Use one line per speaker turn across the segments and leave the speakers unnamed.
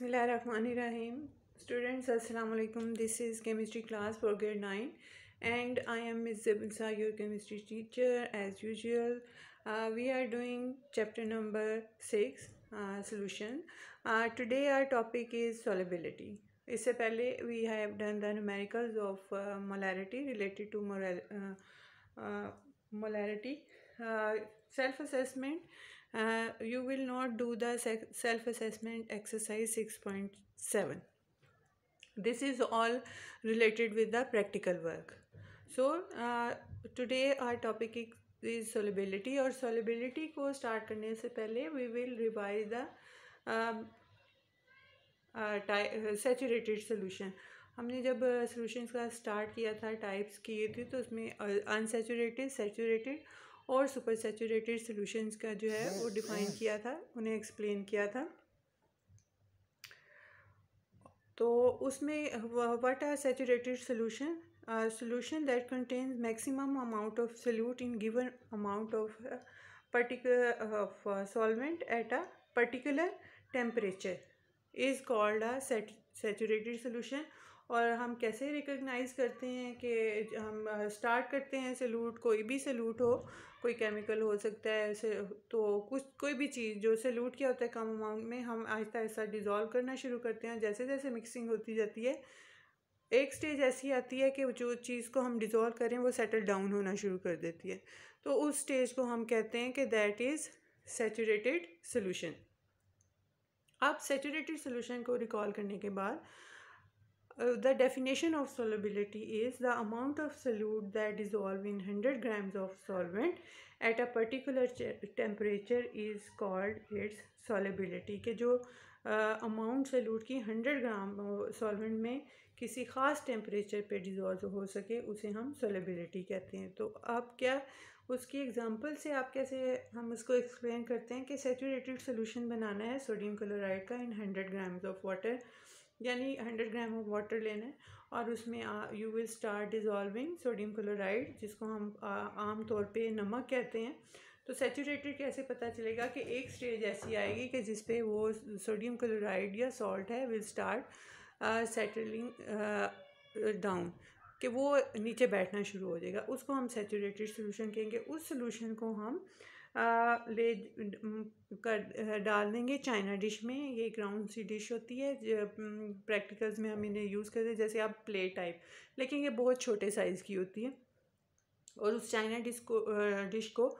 Bismillahirrahmanirrahim. Students, Assalamu alaikum. This is chemistry class for grade 9 and I am Ms. Zabinsa, your chemistry teacher as usual. Uh, we are doing chapter number 6, uh, solution. Uh, today our topic is solubility. इससे पहले we have done the numericals of uh, molarity related to moral, uh, uh, molarity self assessment you will not do the self assessment exercise six point seven this is all related with the practical work so today our topic is solubility और solubility को start करने से पहले we will revise the saturated solution हमने जब solution uh, का start किया था टाइप्स किए थे तो उसमें अनसेचुरेटेड uh, सेचूरेटेड और सुपर सेचूरेटेड सोल्यूशंस का जो है वो डिफ़ाइन किया था उन्हें एक्सप्लेन किया था तो उसमें what are saturated solution solution that contains maximum amount of solute in given amount of particular of solvent at a particular temperature is called a saturated solution और हम कैसे रिकग्नाइज़ करते हैं कि हम स्टार्ट करते हैं सलूट कोई भी सलूट हो कोई केमिकल हो सकता है तो कुछ कोई भी चीज़ जो सलूट किया होता है कम अमाउंट में हम आहिस्ता आहिस्ता डिज़ोल्व करना शुरू करते हैं जैसे जैसे मिक्सिंग होती जाती है एक स्टेज ऐसी आती है कि जो चीज़ को हम डिज़ोल्व करें वो सेटल डाउन होना शुरू कर देती है तो उस स्टेज को हम कहते हैं कि दैट इज़ सेचूरेटेड सोलूशन अब सेचूरेटेड सोलूशन को रिकॉल करने के बाद Uh, the definition of solubility is the amount of solute that dissolve in 100 grams of solvent at a particular temperature is called its solubility के जो amount uh, salute की 100 ग्राम solvent में किसी ख़ास टेम्परेचर पे डिज़ोल्व हो सके उसे हम सोलेबिलिटी कहते हैं तो आप क्या उसकी एग्जांपल से आप कैसे हम इसको एक्सप्लेन करते हैं कि सेचूरेटेड सोल्यूशन बनाना है सोडियम क्लोराइड का इन 100 ग्राम्स ऑफ वाटर यानी हंड्रेड ग्राम ऑफ वाटर लेना है और उसमें you will start dissolving sodium chloride जिसको हम आम तौर पे नमक कहते हैं तो सेचूरेटेड कैसे पता चलेगा कि एक स्टेज ऐसी आएगी कि जिस पे वो सोडियम क्लोराइड या सॉल्ट है विल स्टार्ट सेटलिंग डाउन कि वो नीचे बैठना शुरू हो जाएगा उसको हम सेचूरेटेड सोल्यूशन कहेंगे उस सोल्यूशन को हम ले कर डाल देंगे चाइना डिश में ये ग्राउंड सी डिश होती है प्रैक्टिकल्स में हम इन्हें यूज़ करते हैं जैसे आप प्ले टाइप लेकिन ये बहुत छोटे साइज़ की होती है और उस चाइना डिश को डिश को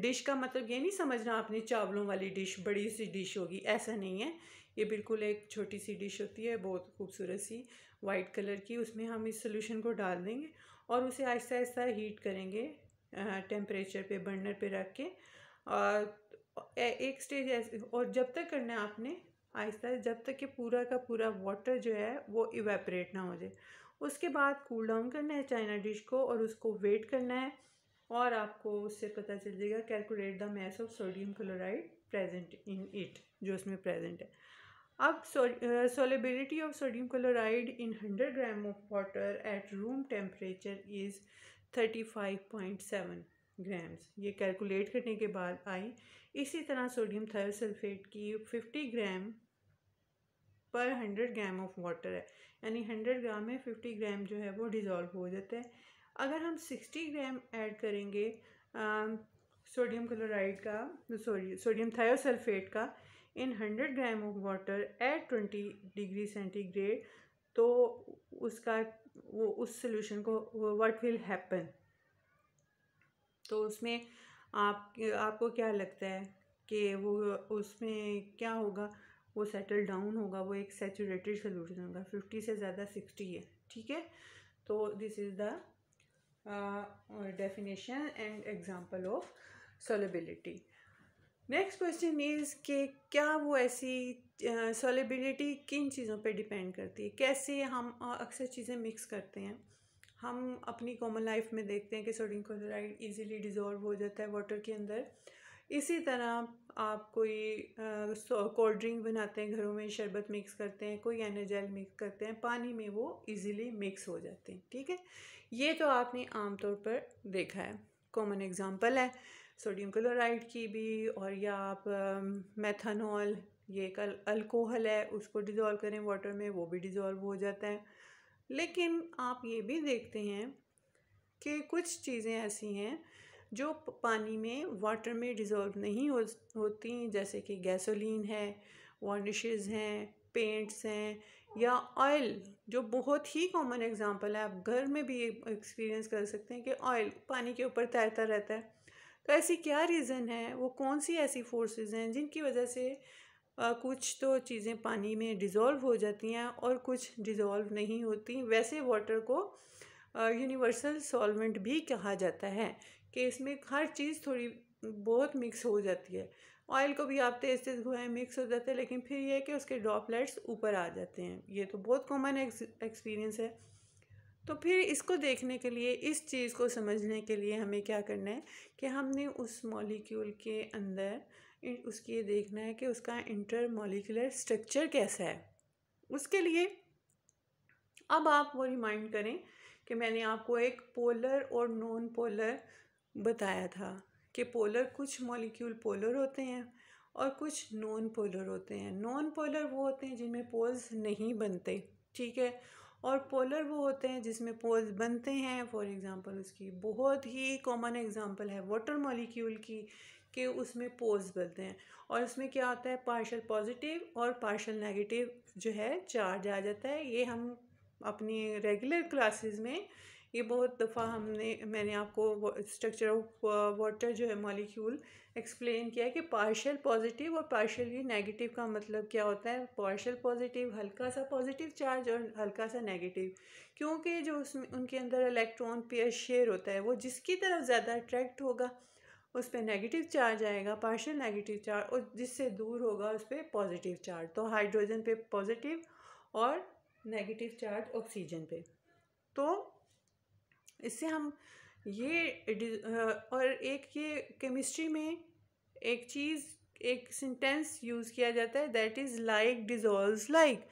डिश का मतलब ये नहीं समझना आपने चावलों वाली डिश बड़ी सी डिश होगी ऐसा नहीं है ये बिल्कुल एक छोटी सी डिश होती है बहुत खूबसूरत सी वाइट कलर की उसमें हम इस सोल्यूशन को डाल देंगे और उसे आहिस्ता आहिस्ता हीट करेंगे टेम्परेचर पे बर्नर पे रख के और एक स्टेज ऐसे और जब तक करना है आपने आहिस्ता जब तक कि पूरा का पूरा वाटर जो है वो इवेपरेट ना हो जाए उसके बाद कूल डाउन करना है चाइना डिश को और उसको वेट करना है और आपको उससे पता चल जाएगा calculate the mass of sodium chloride present in it जो उसमें प्रेजेंट है अब solubility of sodium chloride in hundred gram of water at room temperature is thirty five point seven grams ये कैलकुलेट करने के बाद आई इसी तरह सोडियम थायोसल्फ़ेट की फिफ्टी ग्राम पर हंड्रेड ग्राम ऑफ वाटर है यानी हंड्रेड ग्राम में फिफ्टी ग्राम जो है वो डिज़ोल्व हो जाता है अगर हम सिक्सटी ग्राम ऐड करेंगे सोडियम क्लोराइड का सॉरी सोडियम थायोसल्फेट का in hundred gram of water at twenty degree centigrade तो उसका वो उस सोल्यूशन को व्हाट विल हैपन तो उसमें आप आपको क्या लगता है कि वो उसमें क्या होगा वो सेटल डाउन होगा वो एक सेचूरेटेड सोल्यूशन होगा फिफ्टी से ज़्यादा सिक्सटी है ठीक है तो this is the definition and example of solubility next question is कि क्या वो ऐसी uh, किन चीज़ों पे डिपेंड करती है कैसे हम अक्सर चीज़ें मिक्स करते हैं हम अपनी कॉमन लाइफ में देखते हैं कि सोडियम क्लोराइड इजीली डिज़ोल्व हो जाता है वाटर के अंदर इसी तरह आप कोई कोल्ड ड्रिंक बनाते हैं घरों में शरबत मिक्स करते हैं कोई एनर्जेल मिक्स करते हैं पानी में वो इजीली मिक्स हो जाते हैं ठीक है ये तो आपने आमतौर पर देखा है कॉमन एग्जांपल है सोडियम क्लोराइड की भी और या आप मेथनॉल ये एक अल्कोहल है उसको डिज़ोल्व करें वाटर में वो भी डिज़ोल्व हो जाता है लेकिन आप ये भी देखते हैं कि कुछ चीज़ें ऐसी हैं जो पानी में वाटर में डिज़ोल्व नहीं हो, होती जैसे कि गैसोलीन है वॉर्निशेज़ हैं पेंट्स हैं या ऑयल जो बहुत ही कॉमन एग्ज़ाम्पल है आप घर में भी एक्सपीरियंस कर सकते हैं कि ऑयल पानी के ऊपर तैरता रहता है तो ऐसी क्या रीज़न है वो कौन सी ऐसी फोर्सेस हैं जिनकी वजह से आ, कुछ तो चीज़ें पानी में डिज़ोल्व हो जाती हैं और कुछ डिज़ोल्व नहीं होती वैसे वाटर को यूनिवर्सल सॉल्वेंट भी कहा जाता है कि इसमें हर चीज़ थोड़ी बहुत मिक्स हो जाती है ऑयल को भी आप तेज तेज घुआएँ मिक्स हो जाते हैं लेकिन फिर यह है कि उसके ड्रॉपलेट्स ऊपर आ जाते हैं ये तो बहुत कॉमन एक्सपीरियंस है तो फिर इसको देखने के लिए इस चीज़ को समझने के लिए हमें क्या करना है कि हमने उस मॉलिक्यूल के अंदर उसकी ये देखना है कि उसका इंटर मॉलिकुलर स्ट्रक्चर कैसा है उसके लिए अब आप वो रिमाइंड करें कि मैंने आपको एक पोलर और नॉन पोलर बताया था कि पोलर कुछ मॉलिक्यूल पोलर होते हैं और कुछ नॉन पोलर होते हैं नॉन पोलर वो होते हैं जिनमें पोल्स नहीं बनते ठीक है और पोलर वो होते हैं जिसमें पोल्स बनते हैं फॉर एग्ज़ाम्पल उसकी बहुत ही कॉमन एग्ज़ाम्पल है वाटर मॉलिक्यूल की कि उसमें पोल्स बनते हैं और उसमें क्या होता है पार्शल पॉजिटिव और पार्शल नेगेटिव जो है चार्ज आ जाता है ये हम अपनी रेगुलर क्लासेस में ये बहुत दफ़ा हमने मैंने आपको स्ट्रक्चर ऑफ वाटर जो है मॉलिक्यूल एक्सप्लेन किया है कि पार्शियल पॉजिटिव और पार्शियली नेगेटिव का मतलब क्या होता है पार्शियल पॉजिटिव हल्का सा पॉजिटिव चार्ज और हल्का सा नेगेटिव क्योंकि जो उसमें उनके अंदर इलेक्ट्रॉन पेयर शेयर होता है वो जिसकी तरफ ज़्यादा अट्रैक्ट होगा उस पर नेगेटिव चार्ज आएगा पार्शियल नेगेटिव चार्ज और जिससे दूर होगा उस पर पॉजिटिव चार्ज तो हाइड्रोजन पे पॉजिटिव और नेगेटिव चार्ज ऑक्सीजन पे तो इससे हम ये और एक ये केमिस्ट्री में एक चीज़ एक सेंटेंस यूज़ किया जाता है that is like dissolve like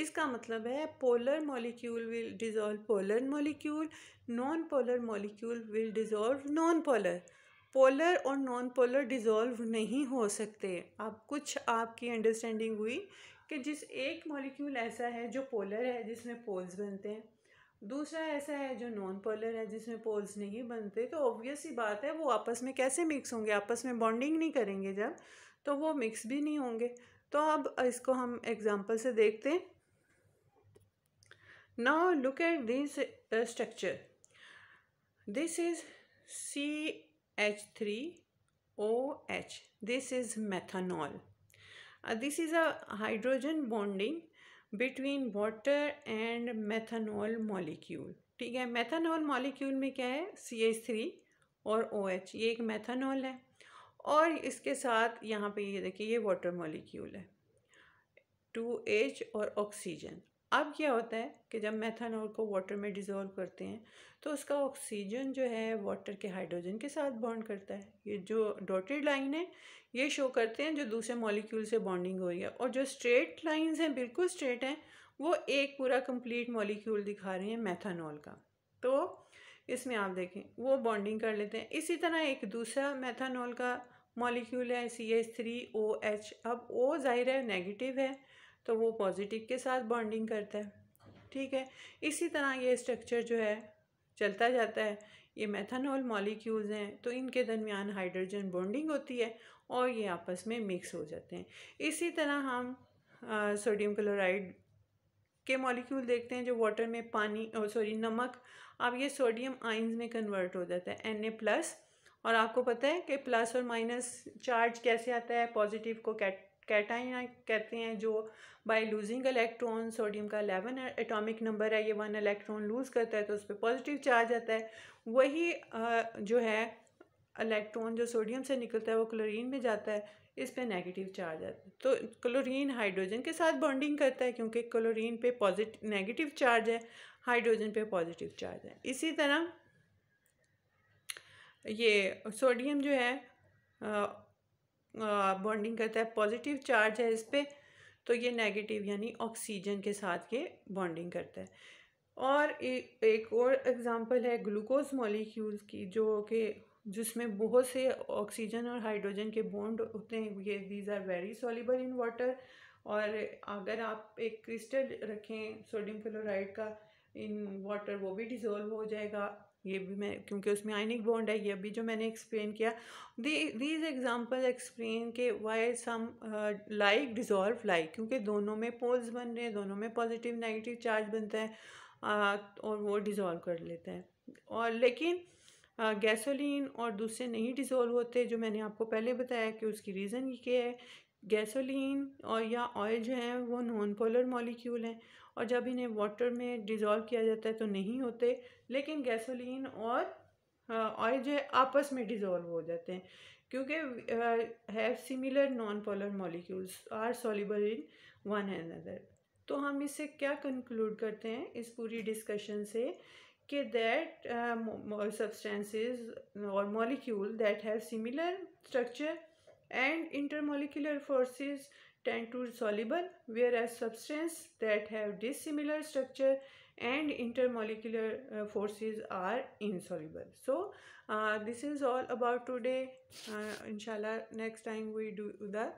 इसका मतलब है polar molecule will dissolve polar molecule non polar molecule will dissolve non polar polar और नॉन पोलर डिज़ोल्व नहीं हो सकते आप कुछ आपकी अंडरस्टैंडिंग हुई कि जिस एक मॉलिक्यूल ऐसा है जो पोलर है जिसमें पोल्स बनते हैं दूसरा ऐसा है जो नॉन पोलर है जिसमें पोल्स नहीं बनते तो ऑब्वियस ही बात है वो आपस में कैसे मिक्स होंगे आपस में बॉन्डिंग नहीं करेंगे जब तो वो मिक्स भी नहीं होंगे तो अब इसको हम एग्जाम्पल से देखते हैं now look at this structure this is C H three O H this is methanol this is a hydrogen bonding between water and methanol molecule ठीक है मैथानॉल मॉलिक्यूल में क्या है सी एच थ्री और ओ OH, एच ये एक मैथानॉल है और इसके साथ यहाँ पे ये देखिए ये वाटर मॉलिक्यूल है टू एच और ऑक्सीजन अब क्या होता है कि जब मेथानॉल को वाटर में डिज़ोल्व करते हैं तो उसका ऑक्सीजन जो है वाटर के हाइड्रोजन के साथ बॉन्ड करता है ये जो डॉटेड लाइन है ये शो करते हैं जो दूसरे मॉलिक्यूल से बॉन्डिंग हो रही है और जो स्ट्रेट लाइंस हैं बिल्कुल स्ट्रेट हैं वो एक पूरा कंप्लीट मॉलिक्यूल दिखा रहे हैं मैथानॉल का तो इसमें आप देखें वो बॉन्डिंग कर लेते हैं इसी तरह एक दूसरा मैथानॉल का मॉलिक्यूल है C H three O H अब ओ ज़ाहिर है नेगेटिव है तो वो पॉजिटिव के साथ बॉन्डिंग करता है ठीक है इसी तरह ये स्ट्रक्चर जो है चलता जाता है ये मेथानॉल मॉलिक्यूल्स हैं तो इनके दरमियान हाइड्रोजन बॉन्डिंग होती है और ये आपस में मिक्स हो जाते हैं इसी तरह हम सोडियम क्लोराइड के मॉलिक्यूल देखते हैं जो वाटर में पानी सॉरी नमक अब ये सोडियम आइंस में कन्वर्ट हो जाता है एन ए प्लस और आपको पता है कि प्लस और माइनस चार्ज कैसे आता है पॉजिटिव को कैट कैटाइन कहते हैं जो बाय लूजिंग इलेक्ट्रॉन सोडियम का अलेवन एटॉमिक नंबर है ये वन इलेक्ट्रॉन लूज़ करता है तो उस पर पॉजिटिव चार्ज आता है वही जो है इलेक्ट्रॉन जो सोडियम से निकलता है वो क्लोरीन में जाता है इस पर नेगेटिव चार्ज आता है तो क्लोरीन हाइड्रोजन के साथ बॉन्डिंग करता है क्योंकि क्लोरीन पे पॉजिटिव नेगेटिव चार्ज है हाइड्रोजन पे पॉजिटिव चार्ज है इसी तरह ये सोडियम जो है बॉन्डिंग करता है पॉजिटिव चार्ज है इस पर तो ये नेगेटिव यानी ऑक्सीजन के साथ ये बॉन्डिंग करता है और ए, एक और एग्ज़ाम्पल है ग्लूकोज मॉलिक्यूल्स की जो कि जिसमें बहुत से ऑक्सीजन और हाइड्रोजन के बॉन्ड होते हैं ये these are very soluble in water और अगर आप एक क्रिस्टल रखें सोडियम क्लोराइड का इन वाटर वो भी डिज़ोल्व हो जाएगा ये भी मैं क्योंकि उसमें आयनिक बॉन्ड है ये भी जो मैंने एक्सप्लेन किया दीज एग्जांपल एक्सप्लेन के why some like dissolve like क्योंकि दोनों में पोल्स बन रहे हैं दोनों में पॉजिटिव नेगेटिव चार्ज बनता है आ, uh, और वो डिज़ोल्व कर लेते हैं और लेकिन गैसोलीन uh, और दूसरे नहीं डिज़ोल्व होते जो मैंने आपको पहले बताया कि उसकी रीज़न ये है गैसोलीन और या ऑयल जो हैं वो नॉन पोलर मॉलिक्यूल हैं और जब इन्हें वाटर में डिज़ोल्व किया जाता है तो नहीं होते लेकिन गैसोलीन और ऑयल जो है आपस में डिज़ोल्व हो जाते हैं क्योंकि have similar non polar molecules are soluble in one and other तो हम इससे क्या कंक्लूड करते हैं इस पूरी डिस्कशन से कि दैट सब्सटेंसेस और molecule that have similar structure and intermolecular forces tend to soluble whereas substances that have dissimilar structure and intermolecular uh, forces are insoluble so uh, this is all about today uh, inshallah next time we do the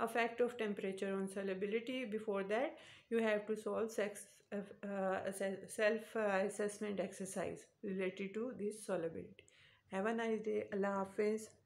effect of temperature on solubility before that you have to solve sex, uh, uh, self assessment exercise related to this solubility have a nice day allah hafiz